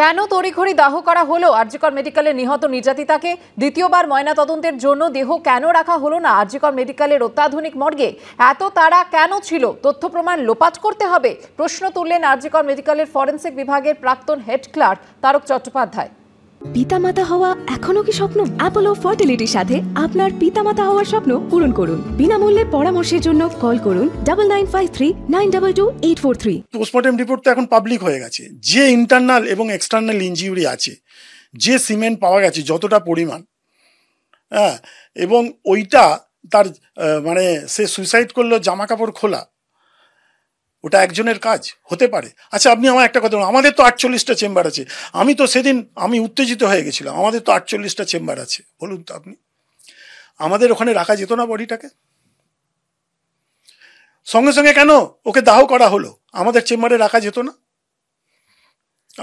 কেন তড়িঘড়ি দাহ করা হলো আরজিকর মেডিকেলে নিহত নির্যাতিতাকে দ্বিতীয়বার ময়নাতদন্তের জন্য দেহ কেন রাখা হলো না আরজিকর মেডিকেলের অত্যাধুনিক মর্গে এত তারা কেন ছিল তথ্য প্রমাণ লোপাট করতে হবে প্রশ্ন তুললেন আরজিকর মেডিকেলের ফরেন্সিক বিভাগের প্রাক্তন হেড ক্লার্ক তারক চট্টোপাধ্যায় পিতামাতা হওয়া এখনো কি স্বপ্ন অ্যাপোলো ফার্টিলিটির সাথে আপনার পিতামাতা হওয়ার স্বপ্ন পূরণ করুন বিনামূল্যে পরামর্শের জন্য কল করুন double nine five three nine double two eight four three postmortem report তো এখন পাবলিক হয়ে গেছে যে ইন্টারনাল এবং এক্সটার্নাল ইঞ্জিউরি আছে যে সিমেন্ট পাওয়া গেছে যতটা পরিমাণ হ্যাঁ এবং ওইটা তার মানে সে সুইসাইড করলো জামা কাপড় খোলা ওটা একজনের কাজ হতে পারে আচ্ছা আপনি আমার একটা কথা আমাদের তো আটচল্লিশটা চেম্বার আছে আমি তো সেদিন আমি উত্তেজিত হয়ে গেছিলাম আমাদের তো আটচল্লিশটা চেম্বার আছে বলুন তো আপনি আমাদের ওখানে রাখা যেত না বডিটাকে সঙ্গে সঙ্গে কেন ওকে দাহ করা হলো আমাদের চেম্বারে রাখা যেত না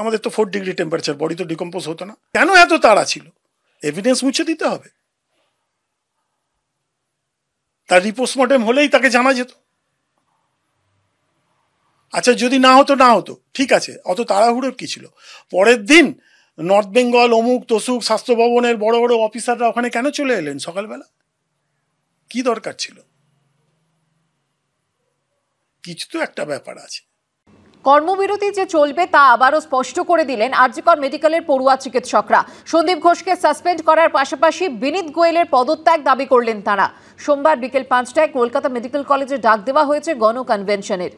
আমাদের তো ফোর ডিগ্রি টেম্পারেচার বডি তো ডিকম্পোজ হতো না কেন এত তাড়া ছিল এভিডেন্স মুছে দিতে হবে তার রিপোস্টমর্টেম হলেই তাকে জানা যেত আচ্ছা যদি না হতো না হতো ঠিক আছে অত তাড়াহুড়োর কি ছিল পরের দিন নর্থ বেঙ্গল অমুক তসুক স্বাস্থ্য ভবনের বড় বড় অফিসাররা ওখানে কেন চলে এলেন সকালবেলা কি দরকার ছিল কিছু তো একটা ব্যাপার আছে কর্মবিরতি যে চলবে তা আবারও স্পষ্ট করে দিলেন আর্যকর মেডিকেলের পড়ুয়া চিকিৎসকরা সন্দীপ ঘোষকে সাসপেন্ড করার পাশাপাশি বিনীত গোয়েলের পদত্যাগ দাবি করলেন তারা সোমবার বিকেল পাঁচটায় কলকাতা মেডিকেল কলেজে ডাক দেওয়া হয়েছে গণকনভেনশনের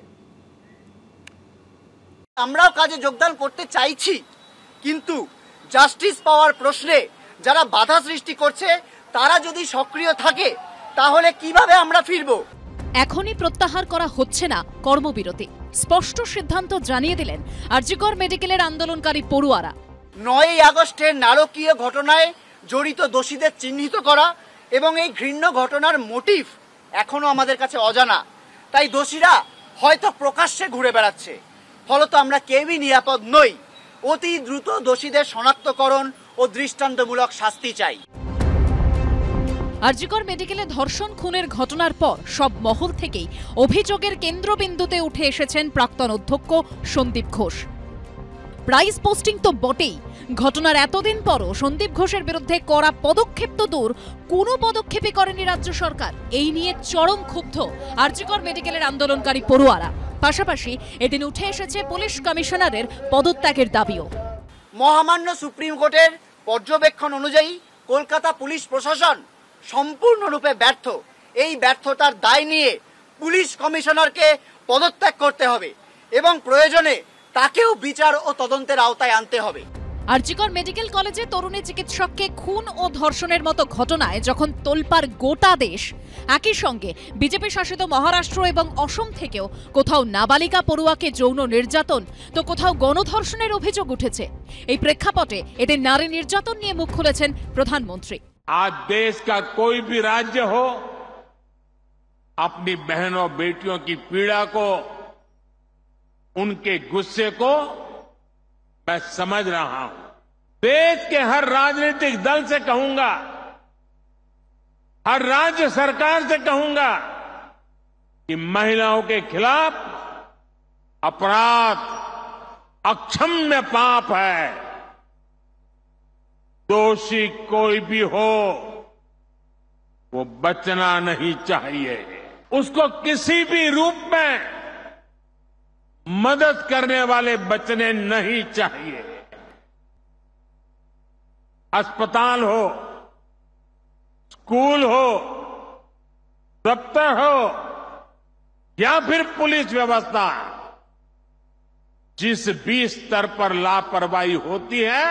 আমরাও কাজে যোগদান করতে চাইছি কিন্তু জাস্টিস পাওয়ার প্রশ্নে যারা বাধা সৃষ্টি করছে তারা যদি সক্রিয় থাকে তাহলে কিভাবে আমরা ফিরব এখনই প্রত্যাহার করা হচ্ছে না কর্মবিরতি স্পষ্ট সিদ্ধান্ত জানিয়ে দিলেন আরজিকর মেডিকেলের আন্দোলনকারী পড়ুয়ারা নয়ই আগস্টের নারকীয় ঘটনায় জড়িত দোষীদের চিহ্নিত করা এবং এই ঘৃণ্য ঘটনার মোটিভ এখনও আমাদের কাছে অজানা তাই দোষীরা হয়তো প্রকাশ্যে ঘুরে বেড়াচ্ছে ফলত আমরা কেউই নিরাপদ নই অতি দ্রুত দোষীদের শনাক্তকরণ ও দৃষ্টান্তমূলক শাস্তি চাই আরজিকর মেডিকেলে ধর্ষণ খুনের ঘটনার পর সব মহল থেকেই অভিযোগের কেন্দ্রবিন্দুতে উঠে এসেছেন প্রাক্তন অধ্যক্ষ সন্দীপ ঘোষ প্রাইস পোস্টিং তো বটেই ঘটনার এতদিন পরও সন্দীপ ঘোষের বিরুদ্ধে করা পদক্ষেপ তো দূর কোনো পদক্ষেপই করেনি রাজ্য সরকার এই নিয়ে চরম ক্ষুব্ধ আর্যকর মেডিকেলের আন্দোলনকারী পড়ুয়ারা পাশাপাশি এদিন উঠে এসেছে পুলিশ কমিশনারের পদত্যাগের দাবিও মহামান্য সুপ্রিম কোর্টের পর্যবেক্ষণ অনুযায়ী কলকাতা পুলিশ প্রশাসন সম্পূর্ণরূপে ব্যর্থ এই ব্যর্থতার দায় নিয়ে পুলিশ কমিশনারকে পদত্যাগ করতে হবে এবং প্রয়োজনে তাকেও বিচার ও তদন্তের আওতায় আনতে হবে আরজিকর মেডিকেল কলেজে তরুণী চিকিৎসককে খুন ও ধর্ষণের মতো ঘটনায় যখন তোলপার গোটা দেশ একই সঙ্গে বিজেপি শাসিত মহারাষ্ট্র এবং অসম থেকেও কোথাও নাবালিকা পড়ুয়াকে যৌন নির্যাতন তো কোথাও গণধর্ষণের অভিযোগ উঠেছে এই প্রেক্ষাপটে এদের নারী নির্যাতন নিয়ে মুখ খুলেছেন প্রধানমন্ত্রী আজ দেশ কা কোই আপনি রাজ্য হো अपनी बहनों उनके गुस्से को मैं समझ रहा हूं देश के हर राजनीतिक दल से कहूंगा हर राज्य सरकार से कहूंगा कि महिलाओं के खिलाफ अपराध अक्षम्य पाप है दोषी कोई भी हो वो बचना नहीं चाहिए उसको किसी भी रूप में मदद करने वाले बचने नहीं चाहिए अस्पताल हो स्कूल हो दफ्तर हो या फिर पुलिस व्यवस्था जिस भी स्तर पर लापरवाही होती है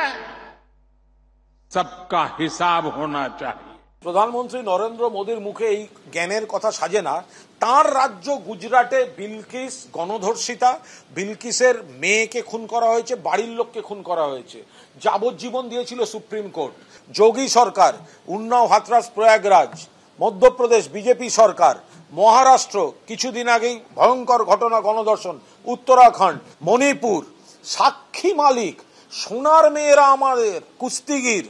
सबका हिसाब होना चाहिए প্রধানমন্ত্রী নরেন্দ্র মোদীর মুখে এই জ্ঞানের কথা সাজে না তার রাজ্য গুজরাটে বিলকিস গণধর্ষিতা বিলকিসের মেয়েকে খুন করা হয়েছে বাড়ির লোককে খুন করা হয়েছে যাবজ্জীবন দিয়েছিল সুপ্রিম কোর্ট যোগী সরকার উন্নাও হাতরাস প্রয়াগরাজ মধ্যপ্রদেশ বিজেপি সরকার মহারাষ্ট্র কিছুদিন আগেই ভয়ঙ্কর ঘটনা গণদর্শন উত্তরাখণ্ড মণিপুর সাক্ষী মালিক সোনার মেয়েরা আমাদের কুস্তিগির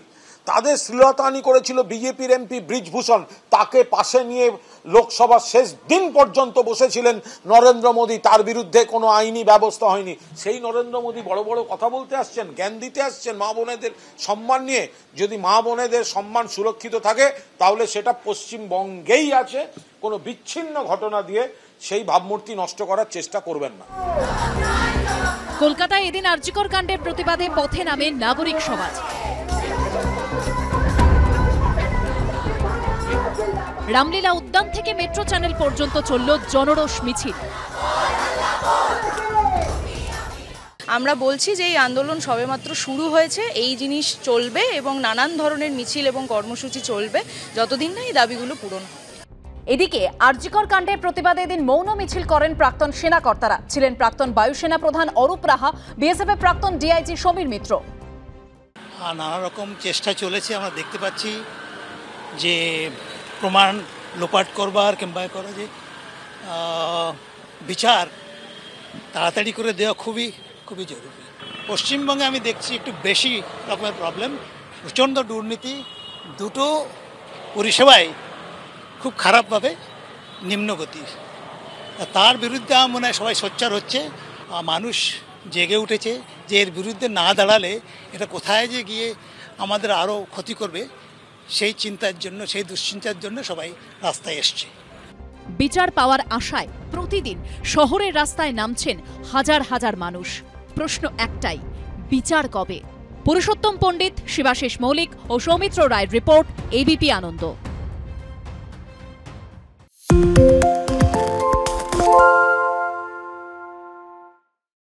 তাদের শ্লীলতানি করেছিল বিজেপির এমপি ব্রিজভূষণ তাকে পাশে নিয়ে লোকসভার শেষ দিন পর্যন্ত বসেছিলেন নরেন্দ্র মোদী তার বিরুদ্ধে কোনো আইনি ব্যবস্থা হয়নি সেই নরেন্দ্র মোদী বড় বড় কথা বলতে আসছেন জ্ঞান দিতে আসছেন মা বোনেদের সম্মান নিয়ে যদি মা বোনেদের সম্মান সুরক্ষিত থাকে তাহলে সেটা পশ্চিমবঙ্গেই আছে কোনো বিচ্ছিন্ন ঘটনা দিয়ে সেই ভাবমূর্তি নষ্ট করার চেষ্টা করবেন না কলকাতায় এদিন আর্যিকর কাণ্ডের প্রতিবাদে পথে নামে নাগরিক সমাজ রামলীলা উদ্যান থেকে মেট্রো চ্যানেল পর্যন্ত চলল জনরোষ মিছিল আমরা বলছি যে এই আন্দোলন সবেমাত্র শুরু হয়েছে এই জিনিস চলবে এবং নানান ধরনের মিছিল এবং কর্মসূচি চলবে যতদিন না এই দাবিগুলো পূরণ এদিকে আরজিকর কাণ্ডের প্রতিবাদে এদিন মৌন মিছিল করেন প্রাক্তন সেনাকর্তারা ছিলেন প্রাক্তন বায়ুসেনা প্রধান অরূপ রাহা বিএসএফ এর প্রাক্তন ডিআইজি সমীর মিত্র হ্যাঁ, নানা রকম চেষ্টা চলেছে আমরা দেখতে পাচ্ছি যে প্রমাণ লোপাট করবার কিংবা করা যে বিচার তাড়াতাড়ি করে দেওয়া খুবই খুবই জরুরি পশ্চিমবঙ্গে আমি দেখছি একটু বেশি রকমের প্রবলেম প্রচণ্ড দুর্নীতি দুটো পরিষেবাই খুব খারাপভাবে নিম্নগতির তার বিরুদ্ধে আমার মনে হয় সবাই সোচ্চার হচ্ছে মানুষ জেগে উঠেছে যে এর বিরুদ্ধে না দাঁড়ালে এটা কোথায় যে গিয়ে আমাদের আরও ক্ষতি করবে সেই চিন্তার জন্য সেই দুশ্চিন্তার জন্য সবাই রাস্তায় এসছে বিচার পাওয়ার আশায় প্রতিদিন শহরের রাস্তায় নামছেন হাজার হাজার মানুষ প্রশ্ন একটাই বিচার কবে পুরুষোত্তম পণ্ডিত শিবাশিস মৌলিক ও সৌমিত্র রায়ের রিপোর্ট এবিপি আনন্দ